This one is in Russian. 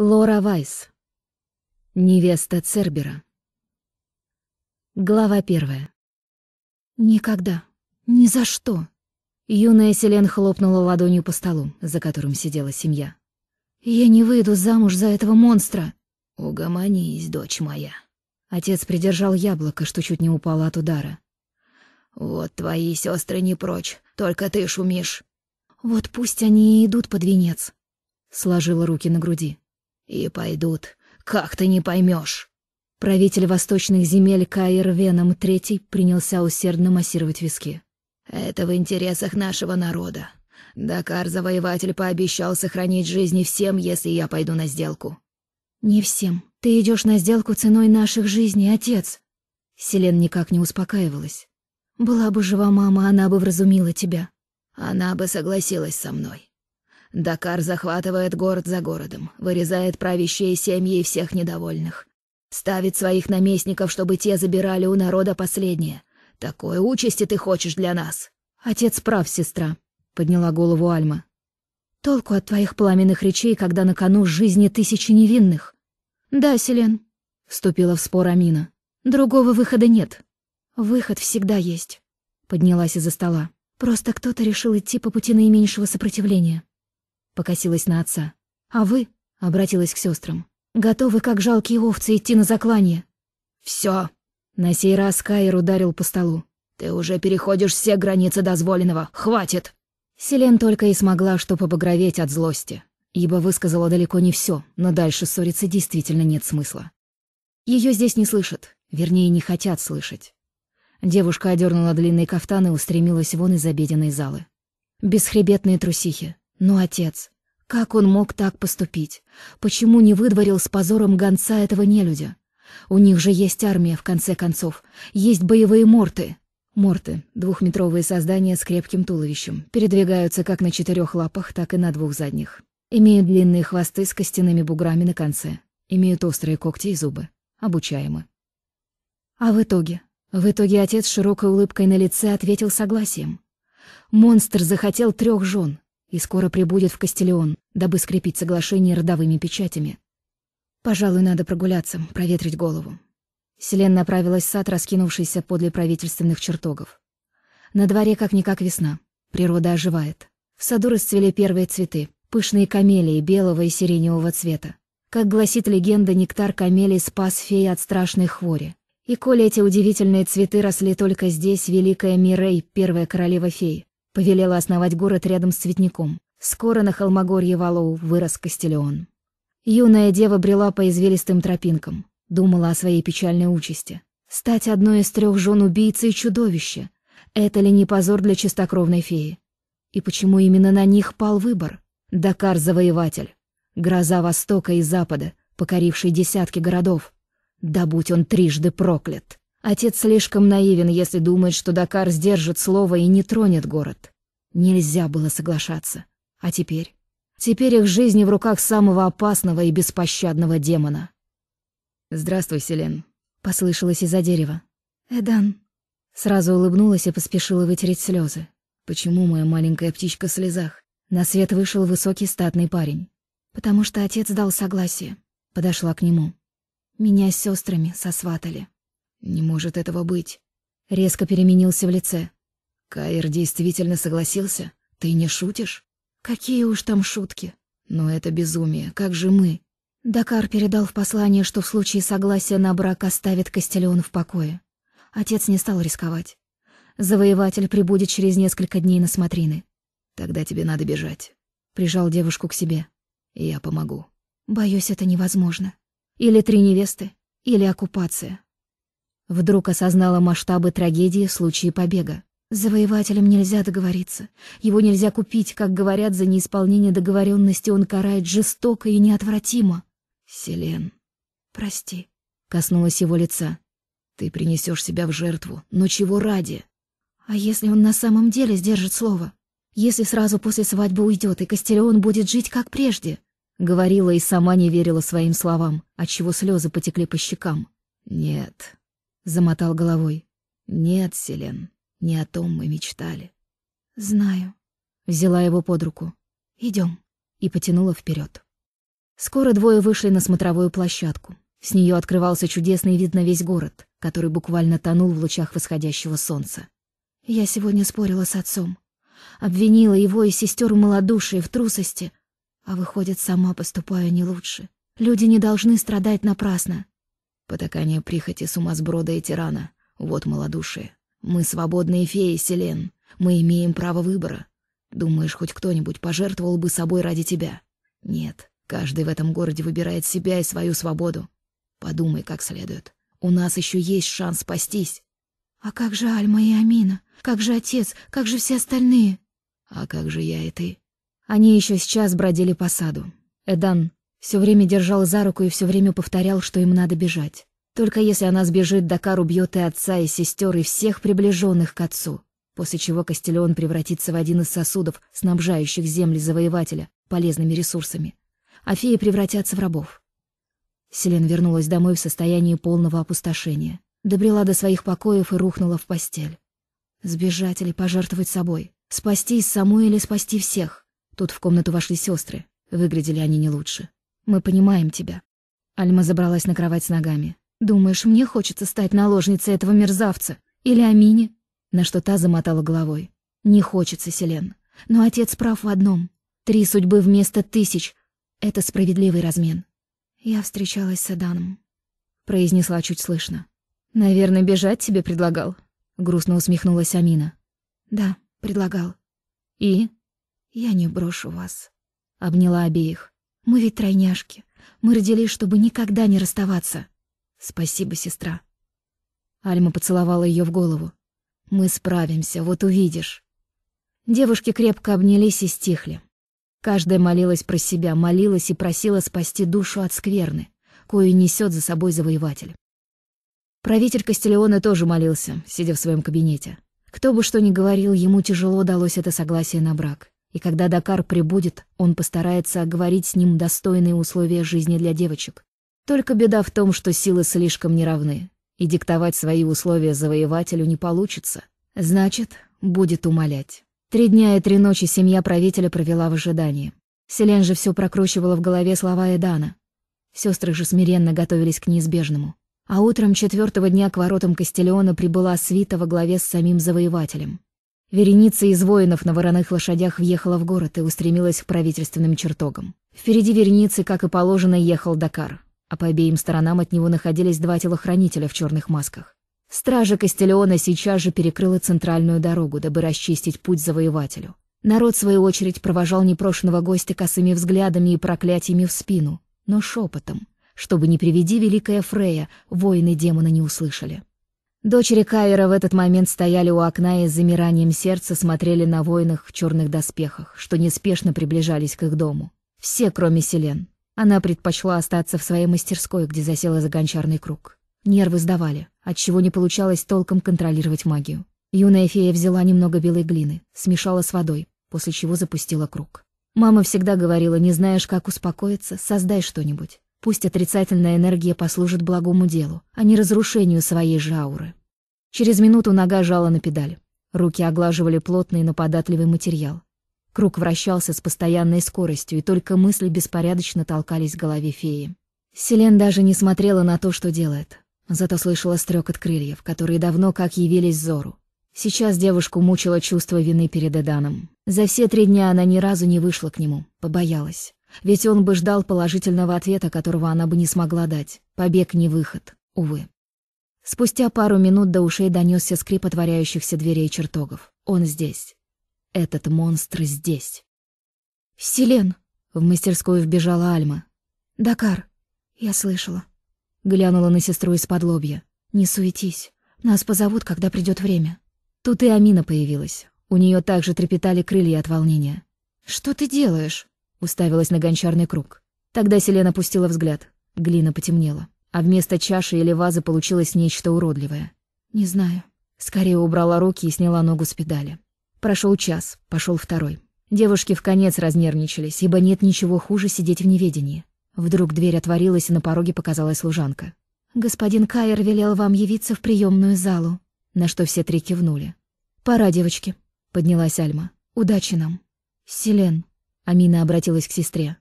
Лора Вайс. Невеста Цербера. Глава первая. «Никогда. Ни за что!» Юная Селен хлопнула ладонью по столу, за которым сидела семья. «Я не выйду замуж за этого монстра!» «Угомонись, дочь моя!» Отец придержал яблоко, что чуть не упало от удара. «Вот твои сестры не прочь, только ты шумишь!» «Вот пусть они и идут под венец!» Сложила руки на груди. И пойдут. Как ты не поймешь? Правитель восточных земель Каир Веном III принялся усердно массировать виски. «Это в интересах нашего народа. Дакар-завоеватель пообещал сохранить жизни всем, если я пойду на сделку». «Не всем. Ты идешь на сделку ценой наших жизней, отец». Селен никак не успокаивалась. «Была бы жива мама, она бы вразумила тебя». «Она бы согласилась со мной. Дакар захватывает город за городом, вырезает правящие семьи и всех недовольных. Ставит своих наместников, чтобы те забирали у народа последнее. Такой участи ты хочешь для нас. Отец прав, сестра, — подняла голову Альма. Толку от твоих пламенных речей, когда на кону жизни тысячи невинных. Да, Селен, — вступила в спор Амина. Другого выхода нет. Выход всегда есть, — поднялась из-за стола. Просто кто-то решил идти по пути наименьшего сопротивления покосилась на отца. «А вы?» — обратилась к сестрам. «Готовы, как жалкие овцы, идти на заклание?» Все. на сей раз Кайер ударил по столу. «Ты уже переходишь все границы дозволенного! Хватит!» Селен только и смогла что побагроветь от злости, ибо высказала далеко не все, но дальше ссориться действительно нет смысла. Ее здесь не слышат, вернее, не хотят слышать. Девушка одернула длинные кафтаны и устремилась вон из обеденной залы. Бесхребетные трусихи, но «Ну, отец, как он мог так поступить? Почему не выдворил с позором гонца этого нелюдя? У них же есть армия, в конце концов. Есть боевые морты. Морты — двухметровые создания с крепким туловищем. Передвигаются как на четырех лапах, так и на двух задних. Имеют длинные хвосты с костяными буграми на конце. Имеют острые когти и зубы. Обучаемы. А в итоге? В итоге отец с широкой улыбкой на лице ответил согласием. Монстр захотел трех жен и скоро прибудет в Кастиллион, дабы скрепить соглашение родовыми печатями. Пожалуй, надо прогуляться, проветрить голову. Селен направилась в сад, раскинувшийся подле правительственных чертогов. На дворе как-никак весна, природа оживает. В саду расцвели первые цветы, пышные камелии белого и сиреневого цвета. Как гласит легенда, нектар камелий спас феи от страшной хвори. И коли эти удивительные цветы росли только здесь, великая Мирей, первая королева фей, Повелела основать город рядом с цветником. Скоро на холмогорье Валоу вырос Кастелеон. Юная дева брела по извилистым тропинкам, думала о своей печальной участи. Стать одной из трех жен убийцы и чудовища — это ли не позор для чистокровной феи? И почему именно на них пал выбор? Дакар-завоеватель, гроза Востока и Запада, покоривший десятки городов. Да будь он трижды проклят! Отец слишком наивен, если думает, что Дакар сдержит слово и не тронет город. Нельзя было соглашаться. А теперь? Теперь их жизни в руках самого опасного и беспощадного демона. «Здравствуй, Селен», — послышалось из-за дерева. «Эдан». Сразу улыбнулась и поспешила вытереть слезы. «Почему моя маленькая птичка в слезах?» На свет вышел высокий статный парень. «Потому что отец дал согласие». Подошла к нему. «Меня с сестрами сосватали». Не может этого быть. Резко переменился в лице. Каир действительно согласился? Ты не шутишь? Какие уж там шутки. Но это безумие. Как же мы? Дакар передал в послание, что в случае согласия на брак оставит Кастелион в покое. Отец не стал рисковать. Завоеватель прибудет через несколько дней на смотрины. Тогда тебе надо бежать. Прижал девушку к себе. Я помогу. Боюсь, это невозможно. Или три невесты, или оккупация. Вдруг осознала масштабы трагедии в случае побега. С завоевателем нельзя договориться. Его нельзя купить, как говорят, за неисполнение договоренности он карает жестоко и неотвратимо. Селен, прости. Коснулась его лица. Ты принесешь себя в жертву, но чего ради? А если он на самом деле сдержит слово? Если сразу после свадьбы уйдет, и Костелеон будет жить как прежде? Говорила и сама не верила своим словам, отчего слезы потекли по щекам. Нет, Замотал головой. «Нет, Селен, не о том мы мечтали». «Знаю». Взяла его под руку. Идем. И потянула вперед. Скоро двое вышли на смотровую площадку. С нее открывался чудесный вид на весь город, который буквально тонул в лучах восходящего солнца. Я сегодня спорила с отцом. Обвинила его и сестер в в трусости. А выходит, сама поступаю не лучше. Люди не должны страдать напрасно. Потакание прихоти сумасброда и тирана. Вот малодушие. Мы свободные феи, Селен. Мы имеем право выбора. Думаешь, хоть кто-нибудь пожертвовал бы собой ради тебя? Нет. Каждый в этом городе выбирает себя и свою свободу. Подумай как следует. У нас еще есть шанс спастись. А как же Альма и Амина? Как же отец? Как же все остальные? А как же я и ты? Они еще сейчас бродили по саду. Эдан все время держал за руку и все время повторял, что им надо бежать. Только если она сбежит, Дакар убьет и отца, и сестер, и всех приближенных к отцу. После чего Кастелеон превратится в один из сосудов, снабжающих земли завоевателя полезными ресурсами. А феи превратятся в рабов. Селен вернулась домой в состоянии полного опустошения. Добрела до своих покоев и рухнула в постель. Сбежать или пожертвовать собой? Спастись саму или спасти всех? Тут в комнату вошли сестры. Выглядели они не лучше. Мы понимаем тебя». Альма забралась на кровать с ногами. «Думаешь, мне хочется стать наложницей этого мерзавца? Или Амине?» На что та замотала головой. «Не хочется, Селен. Но отец прав в одном. Три судьбы вместо тысяч. Это справедливый размен». «Я встречалась с Аданом», — произнесла чуть слышно. «Наверное, бежать тебе предлагал?» — грустно усмехнулась Амина. «Да, предлагал». «И?» «Я не брошу вас», — обняла обеих. Мы ведь тройняшки. Мы родились, чтобы никогда не расставаться. Спасибо, сестра. Альма поцеловала ее в голову. Мы справимся, вот увидишь. Девушки крепко обнялись и стихли. Каждая молилась про себя, молилась и просила спасти душу от скверны, кою несет за собой завоеватель. Правитель Кастелеона тоже молился, сидя в своем кабинете. Кто бы что ни говорил, ему тяжело далось это согласие на брак. И когда Дакар прибудет, он постарается оговорить с ним достойные условия жизни для девочек. Только беда в том, что силы слишком неравны, и диктовать свои условия завоевателю не получится. Значит, будет умолять. Три дня и три ночи семья правителя провела в ожидании. Селен же все прокручивала в голове слова Эдана. Сестры же смиренно готовились к неизбежному. А утром четвертого дня к воротам Кастелеона прибыла свита во главе с самим завоевателем. Вереница из воинов на вороных лошадях въехала в город и устремилась к правительственным чертогам. Впереди вереницы, как и положено, ехал Дакар, а по обеим сторонам от него находились два телохранителя в черных масках. Стража Кастелеона сейчас же перекрыла центральную дорогу, дабы расчистить путь завоевателю. Народ, в свою очередь, провожал непрошенного гостя косыми взглядами и проклятиями в спину, но шепотом, чтобы не приведи великая Фрея, воины демона не услышали. Дочери Кайера в этот момент стояли у окна и с замиранием сердца смотрели на воинах в черных доспехах, что неспешно приближались к их дому. Все, кроме Селен. Она предпочла остаться в своей мастерской, где засела за гончарный круг. Нервы сдавали, отчего не получалось толком контролировать магию. Юная фея взяла немного белой глины, смешала с водой, после чего запустила круг. Мама всегда говорила, не знаешь, как успокоиться, создай что-нибудь. Пусть отрицательная энергия послужит благому делу, а не разрушению своей же ауры. Через минуту нога жала на педаль. Руки оглаживали плотный, но податливый материал. Круг вращался с постоянной скоростью, и только мысли беспорядочно толкались в голове феи. Селен даже не смотрела на то, что делает. Зато слышала стрекот крыльев, которые давно как явились Зору. Сейчас девушку мучило чувство вины перед Эданом. За все три дня она ни разу не вышла к нему, побоялась. Ведь он бы ждал положительного ответа, которого она бы не смогла дать. Побег не выход, увы. Спустя пару минут до ушей донесся скрип отворяющихся дверей чертогов. Он здесь. Этот монстр здесь. «Селен!» — в мастерскую вбежала Альма. «Дакар!» — я слышала. Глянула на сестру из-под лобья. «Не суетись. Нас позовут, когда придет время». Тут и Амина появилась. У нее также трепетали крылья от волнения. «Что ты делаешь?» Уставилась на гончарный круг. Тогда Селена пустила взгляд. Глина потемнела. А вместо чаши или вазы получилось нечто уродливое. Не знаю. Скорее убрала руки и сняла ногу с педали. Прошел час, пошел второй. Девушки в конец разнервничались, ибо нет ничего хуже сидеть в неведении. Вдруг дверь отворилась, и на пороге показалась служанка. «Господин Кайер велел вам явиться в приемную залу», на что все три кивнули. «Пора, девочки», — поднялась Альма. «Удачи нам». «Селен», Амина обратилась к сестре.